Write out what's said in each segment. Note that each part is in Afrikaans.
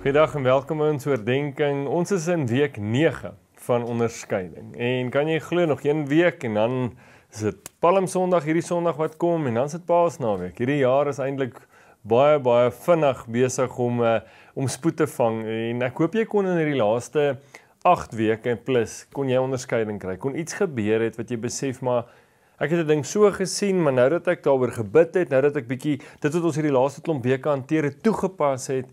Goeiedag en welkom in oordeenking. Ons is in week 9 van onderskeiding. En kan jy glo nog een week en dan is dit Palm Sondag hierdie Sondag wat kom en dan is dit Paasnaweek. Hierdie jaar is eintlik baie baie vinnig besig om uh, om spoed te vang en ek hoop jy kon in hierdie laaste 8 weke en plus kon jy onderskeiding kry. Kon iets gebeur het wat jy besef maar Ek het dit ding so gesien, maar nou dat ek daaroor gebid het, nou dat ek bietjie dit wat ons hierdie laaste klomp weke hanteer het toegepas het,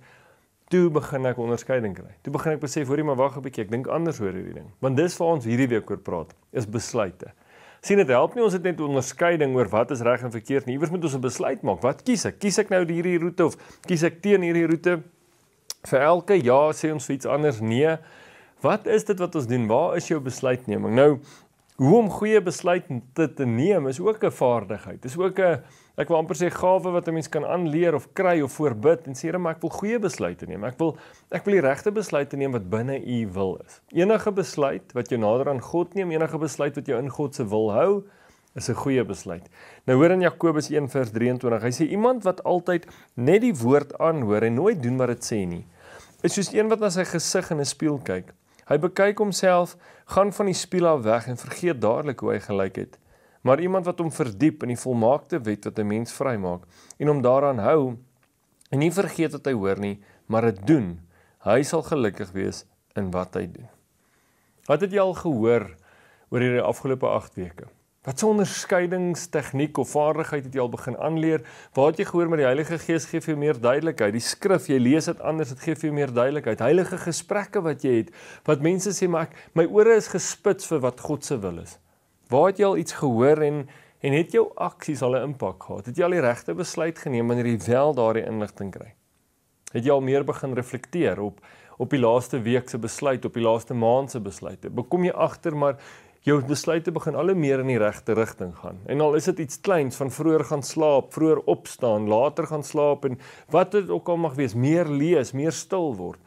toe begin ek onderskeiding kry. Toe begin ek besef, hoorie maar wag 'n bietjie, ek dink anders oor hierdie ding. Want dis waar ons hierdie week oor praat, is besluite. Sien dit help nie ons het net onderskeiding oor wat is reg en verkeerd nie. Iewers moet ons 'n besluit maak. Wat kies ek? Kies ek nou hierdie roete of kies ek teen hierdie roete? Vir elke ja sê ons vir iets anders nee. Wat is dit wat ons doen? Waar is jou besluitneming? Nou, Hoe om goeie besluite te, te neem is ook 'n vaardigheid. Dis ook 'n ek wil amper sê gawe wat 'n mens kan aanleer of kry of voorbid en sê, "Maar ek wil goeie besluite neem. Ek wil ek wil die regte besluite neem wat binne U wil is." Enige besluit wat jou nader aan God neem, enige besluit wat jou in God se wil hou, is 'n goeie besluit. Nou hoor in Jakobus 1:23, hy sê iemand wat altyd net die woord aanhoor en nooit doen wat dit sê nie, is soos een wat na sy gesig in 'n spieël kyk Hy bekyk homself, gaan van die spieël af weg en vergeet dadelik hoe hy gelyk het. Maar iemand wat hom verdiep in die volmaakte wet wat 'n mens vrymaak en hom daaraan hou en nie vergeet wat hy hoor nie, maar dit doen, hy sal gelukkig wees in wat hy doen. Wat het jy al gehoor oor hierdie afgelope 8 weke? Wat sou onderskeidingstegniek of vaardigheid het jy al begin aanleer? Waar het jy gehoor met die Heilige Gees gee vir jou meer duidelikheid? Die skrif, jy lees dit anders, dit gee vir jou meer duidelikheid. Heilige gesprekke wat jy het, wat mense sê, maar ek my ore is gespits vir wat God se wil is. Waar het jy al iets gehoor en en het jou aksies al 'n impak gehad? Het jy al die regte besluit geneem wanneer jy wel daardie inligting kry? Het jy al meer begin reflekteer op op die laaste week se besluit, op die laaste maand se besluite? Bekom jy agter maar jou besluite begin al meer in die regte rigting gaan. En al is dit iets kleins van vroeër gaan slaap, vroeër opstaan, later gaan slaap en wat dit ook al mag wees, meer lees, meer stil word.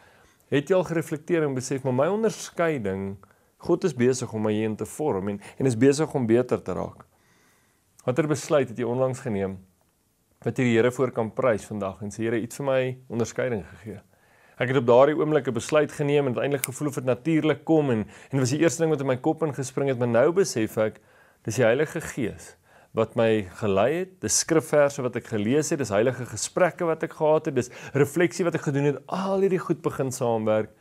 Het jy al gereflekteer en besef maar my onderskeiding God is besig om my hier in te vorm en en is besig om beter te raak. Watter besluit het jy onlangs geneem wat jy die Here voor kan prys vandag en sê Here, U het vir my onderskeiding gegee. Ek het op daardie oomblik 'n besluit geneem en uiteindelik gevoel of dit natuurlik kom en en dit was die eerste ding wat in my kop ingespring het, maar nou besef ek dis die Heilige Gees wat my gelei het, dis skrifverse wat ek gelees het, dis heilige gesprekke wat ek gehad het, dis refleksie wat ek gedoen het, al hierdie goed begin saamwerk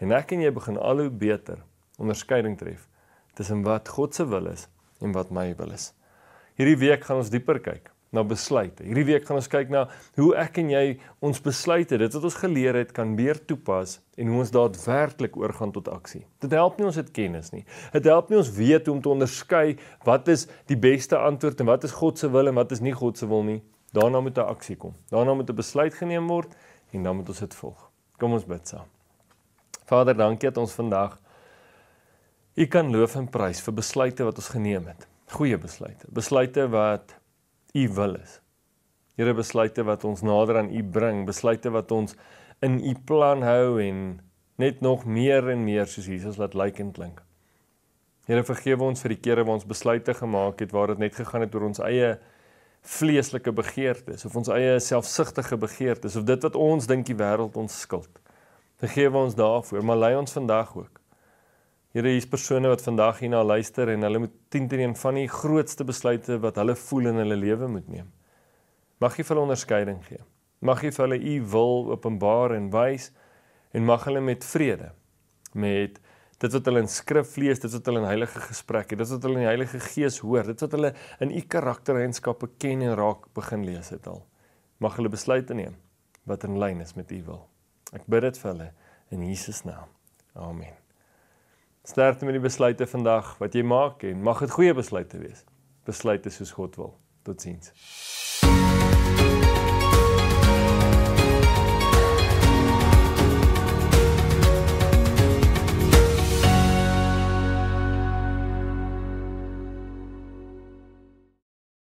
en ek en jy begin al hoe beter onderskeiding tref tussen wat God se wil is en wat my wil is. Hierdie week gaan ons dieper kyk na besluite. Hierdie week gaan ons kyk na hoe ek en jy ons besluite, dit wat ons geleer het, kan weer toepas en hoe ons daadwerklik oorgaan tot aksie. Dit help nie ons het kennis nie. Dit help nie ons weet hoe om te onderskei wat is die beste antwoord en wat is God se wil en wat is nie God se wil nie. Daarna moet 'n aksie kom. Daarna moet 'n besluit geneem word en dan moet ons dit volg. Kom ons bid saam. Vader, dankie dat ons vandag U kan loof en prys vir besluite wat ons geneem het. Goeie besluite. Besluite wat u wil is. Here besluite wat ons nader aan u bring, besluite wat ons in u plan hou en net nog meer en meer soos Jesus laat lyk en klink. Here vergewe ons vir die kere waar ons besluite gemaak het waar dit net gegaan het oor ons eie vleeslike begeertes of ons eie selfsugtige begeertes of dit wat ons dink die wêreld ons skuld. Vergewe ons daarvoor, maar lei ons vandag ook Here, hier's persone wat vandag hierna luister en hulle moet teen van die grootste besluite wat hulle voel in hulle lewe moet neem. Mag jy vir hulle onderskeiding gee. Mag jy vir hulle u wil openbaar en wys en mag hulle met vrede met dit wat hulle in skrif lees, dit wat hulle in heilige gesprekke, dit wat hulle in die Heilige Gees hoor, dit wat hulle in u karaktereienskappe ken en raak begin lees het al. Mag hulle besluite neem wat in lyn is met u wil. Ek bid dit vir hulle in Jesus naam. Amen. Sterkte met die besluite vandag wat jy maak en mag dit goeie besluite wees. Besluite soos God wil. Totsiens. Musik